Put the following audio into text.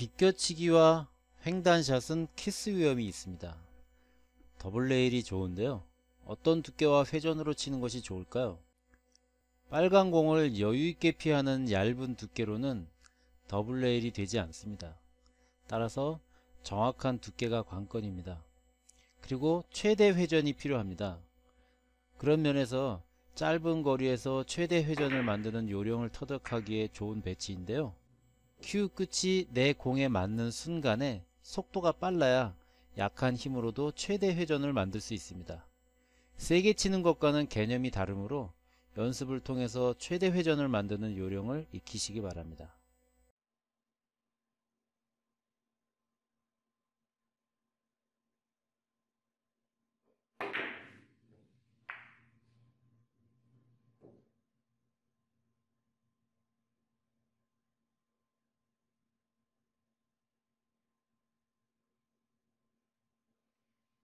빗겨치기와 횡단샷은 키스 위험이 있습니다. 더블 레일이 좋은데요. 어떤 두께와 회전으로 치는 것이 좋을까요? 빨간 공을 여유있게 피하는 얇은 두께로는 더블 레일이 되지 않습니다. 따라서 정확한 두께가 관건입니다. 그리고 최대 회전이 필요합니다. 그런 면에서 짧은 거리에서 최대 회전을 만드는 요령을 터득하기에 좋은 배치인데요. 큐 끝이 내 공에 맞는 순간에 속도가 빨라야 약한 힘으로도 최대 회전을 만들 수 있습니다. 세게 치는 것과는 개념이 다르므로 연습을 통해서 최대 회전을 만드는 요령을 익히시기 바랍니다.